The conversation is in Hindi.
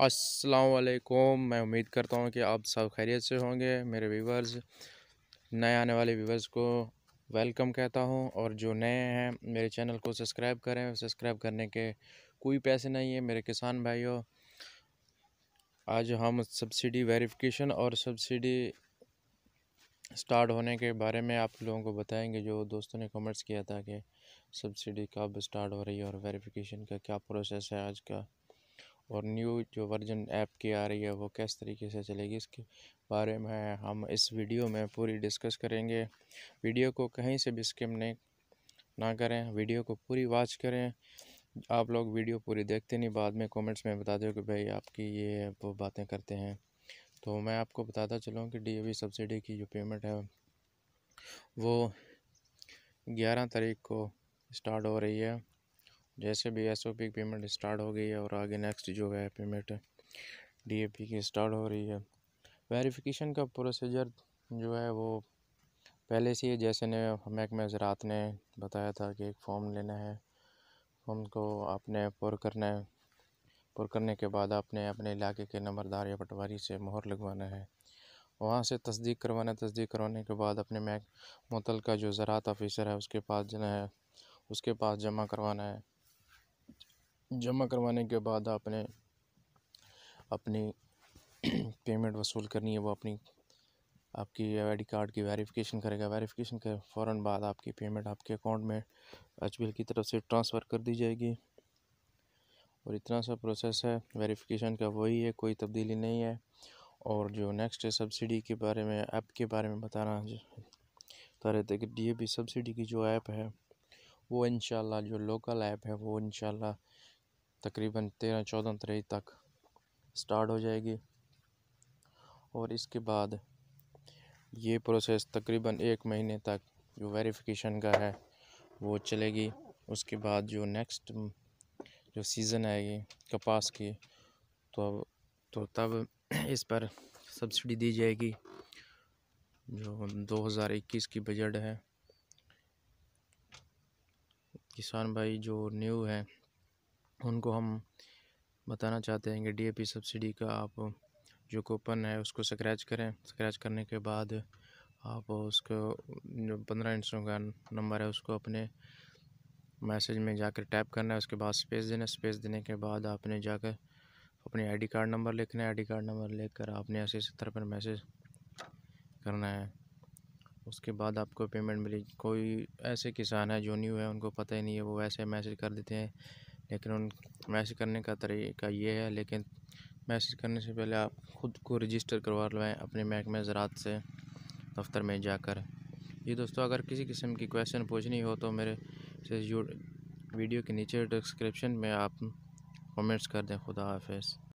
असलकुम मैं उम्मीद करता हूँ कि आप सब खैरियत से होंगे मेरे व्यूवर्स नए आने वाले व्यूवर्स को वेलकम कहता हूँ और जो नए हैं मेरे चैनल को सब्सक्राइब करें सब्सक्राइब करने के कोई पैसे नहीं है मेरे किसान भाइयों आज हम सब्सिडी वेरिफिकेशन और सब्सिडी स्टार्ट होने के बारे में आप लोगों को बताएंगे जो दोस्तों ने कमेंट्स किया था कि सब्सिडी कब स्टार्ट हो रही है और वेरिफिकेशन का क्या प्रोसेस है आज का और न्यू जो वर्जन ऐप की आ रही है वो किस तरीके से चलेगी इसके बारे में हम इस वीडियो में पूरी डिस्कस करेंगे वीडियो को कहीं से भी स्किम नहीं ना करें वीडियो को पूरी वॉच करें आप लोग वीडियो पूरी देखते नहीं बाद में कमेंट्स में बता दो कि भाई आपकी ये वो बातें करते हैं तो मैं आपको बताता चलूँ कि वी सब्सिडी की जो पेमेंट है वो ग्यारह तारीख को स्टार्ट हो रही है जैसे भी एस ओ पी की पेमेंट स्टार्ट हो गई है और आगे नेक्स्ट जो है पेमेंट डी ए पी की स्टार्ट हो रही है वेरिफिकेशन का प्रोसीजर जो है वो पहले से ही जैसे ने महकमा ज़रात ने बताया था कि एक फॉर्म लेना है फॉर्म को आपने पुर करना है पुर करने के बाद आपने अपने इलाके के नंबरदार या पटवारी से मोहर लगवाना है वहाँ से तस्दीक करवाना तस्दीक करवाने के बाद अपने मैक मुतल का जो ज़रात ऑफिसर है उसके पास जाना है उसके पास जमा करवाना है जमा करवाने के बाद आपने अपनी पेमेंट वसूल करनी है वो अपनी आपकी आई कार्ड की वेरिफिकेशन करेगा वेरिफिकेशन के फ़ौर बाद आपकी पेमेंट आपके अकाउंट में एच की तरफ से ट्रांसफ़र कर दी जाएगी और इतना सा प्रोसेस है वेरिफिकेशन का वही है कोई तब्दीली नहीं है और जो नेक्स्ट है सब्सिडी के बारे में ऐप के बारे में बताना बता रहे थे कि डी सब्सिडी की जो ऐप है वो इन जो लोकल ऐप है वो इन तकरीबन तेरह चौदह तरीक तक स्टार्ट हो जाएगी और इसके बाद ये प्रोसेस तकरीबन एक महीने तक जो वेरिफिकेशन का है वो चलेगी उसके बाद जो नेक्स्ट जो सीज़न आएगी कपास की तो तो तब इस पर सब्सिडी दी जाएगी जो 2021 की बजट है किसान भाई जो न्यू है उनको हम बताना चाहते हैं कि डीएपी सब्सिडी का आप जो कूपन है उसको स्क्रैच करें स्क्रैच करने के बाद आप उसको जो पंद्रह इंचों का नंबर है उसको अपने मैसेज में जाकर टैप करना है उसके बाद स्पेस देना स्पेस देने के बाद आपने जाकर अपने आईडी कार्ड नंबर लिखना है आईडी कार्ड नंबर लेकर आपने ऐसे सत्तर पर मैसेज करना है उसके बाद आपको पेमेंट मिली कोई ऐसे किसान है जो न्यू है उनको पता ही नहीं है वो वैसे मैसेज कर देते हैं लेकिन उन मैसेज करने का तरीका ये है लेकिन मैसेज करने से पहले आप ख़ुद को रजिस्टर करवा लें अपने महकमे ज़रात से दफ्तर में जाकर ये दोस्तों अगर किसी किस्म की क्वेश्चन पूछनी हो तो मेरे से वीडियो के नीचे डिस्क्रिप्शन में आप कमेंट्स कर दें खुदा हाफ